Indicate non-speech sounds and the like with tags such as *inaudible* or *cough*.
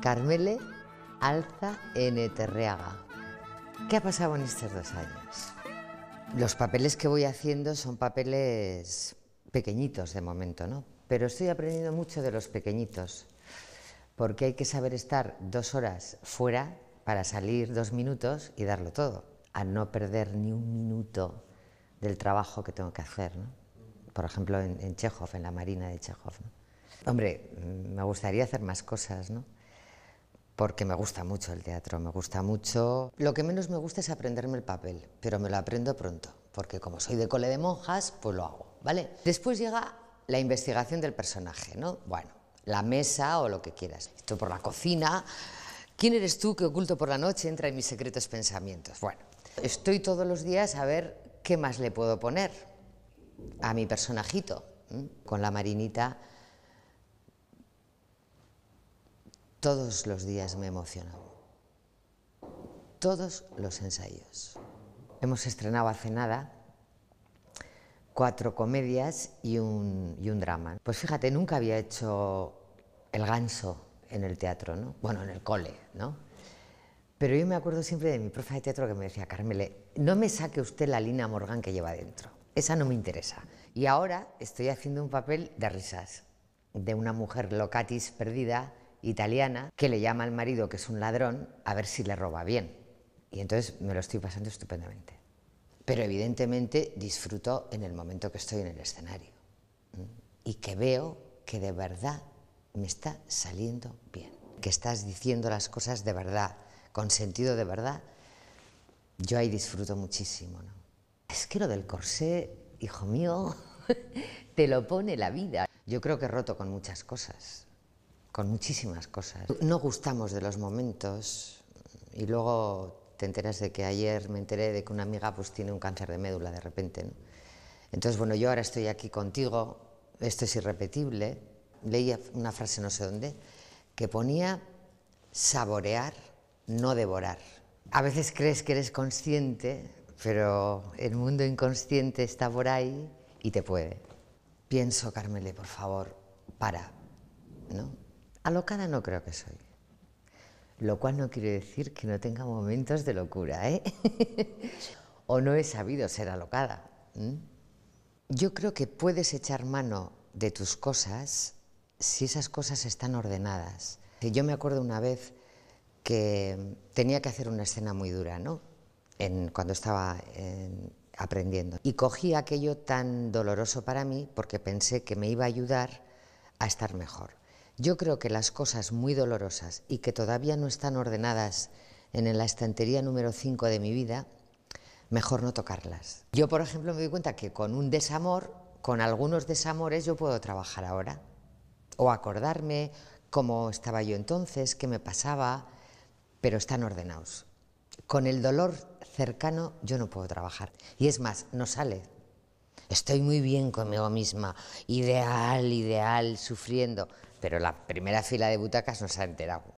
Carmele Alza N. ¿Qué ha pasado en estos dos años? Los papeles que voy haciendo son papeles pequeñitos de momento, ¿no? Pero estoy aprendiendo mucho de los pequeñitos, porque hay que saber estar dos horas fuera para salir dos minutos y darlo todo, a no perder ni un minuto del trabajo que tengo que hacer, ¿no? Por ejemplo, en, Chejov, en la Marina de Chekhov. ¿no? Hombre, me gustaría hacer más cosas, ¿no? porque me gusta mucho el teatro, me gusta mucho. Lo que menos me gusta es aprenderme el papel, pero me lo aprendo pronto, porque como soy de cole de monjas, pues lo hago, ¿vale? Después llega la investigación del personaje, ¿no? Bueno, la mesa o lo que quieras. Esto por la cocina. ¿Quién eres tú que oculto por la noche entra en mis secretos pensamientos? Bueno, estoy todos los días a ver qué más le puedo poner a mi personajito, con la marinita Todos los días me emociono. Todos los ensayos. Hemos estrenado hace nada cuatro comedias y un, drama. Pues fíjate, nunca había hecho el ganso en el teatro, ¿no? Bueno, en el cole, ¿no? Pero yo me acuerdo siempre de mi profe de teatro que me decía, Carmele, no me saque usted la Lina Morgan que lleva dentro. Esa no me interesa. Y ahora estoy haciendo un papel de risas, de una mujer locatis perdida italiana que le llama al marido que es un ladrón a ver si le roba bien. Y entonces me lo estoy pasando estupendamente. Pero evidentemente disfruto en el momento que estoy en el escenario y que veo que de verdad me está saliendo bien, que estás diciendo las cosas de verdad, con sentido de verdad, yo ahí disfruto muchísimo. ¿no? Es que lo del corsé, hijo mío, *laughs* te lo pone la vida. Yo creo que he roto con muchas cosas, con muchísimas cosas. No gustamos de los momentos y luego te enteras de que ayer me enteré de que una amiga pues tiene un cáncer de médula de repente. Entonces, bueno, yo ahora estoy aquí contigo, esto es irrepetible. Leía una frase no sé dónde que ponía saborear, no devorar. A veces crees que eres consciente, pero el mundo inconsciente está por ahí y te puede. Pienso, Carmele, por favor, para, ¿no? Alocada no creo que soy. Lo cual no quiere decir que no tenga momentos de locura, ¿eh? *laughs* o no he sabido ser alocada. Yo creo que puedes echar mano de tus cosas si esas cosas están ordenadas. Yo me acuerdo una vez que tenía que hacer una escena muy dura, ¿no? cuando estaba aprendiendo. Y cogí aquello tan doloroso para mí porque pensé que me iba a ayudar a estar mejor. Yo creo que las cosas muy dolorosas y que todavía no están ordenadas en la estantería número 5 de mi vida, mejor no tocarlas. Yo, por ejemplo, me doy cuenta que con un desamor, con algunos desamores, yo puedo trabajar ahora. O acordarme cómo estaba yo entonces, qué me pasaba, pero están ordenados. Con el dolor cercano yo no puedo trabajar. Y es más, no sale Estoy muy bien conmigo misma, ideal, ideal, sufriendo, pero la primera fila de butacas no se ha enterado.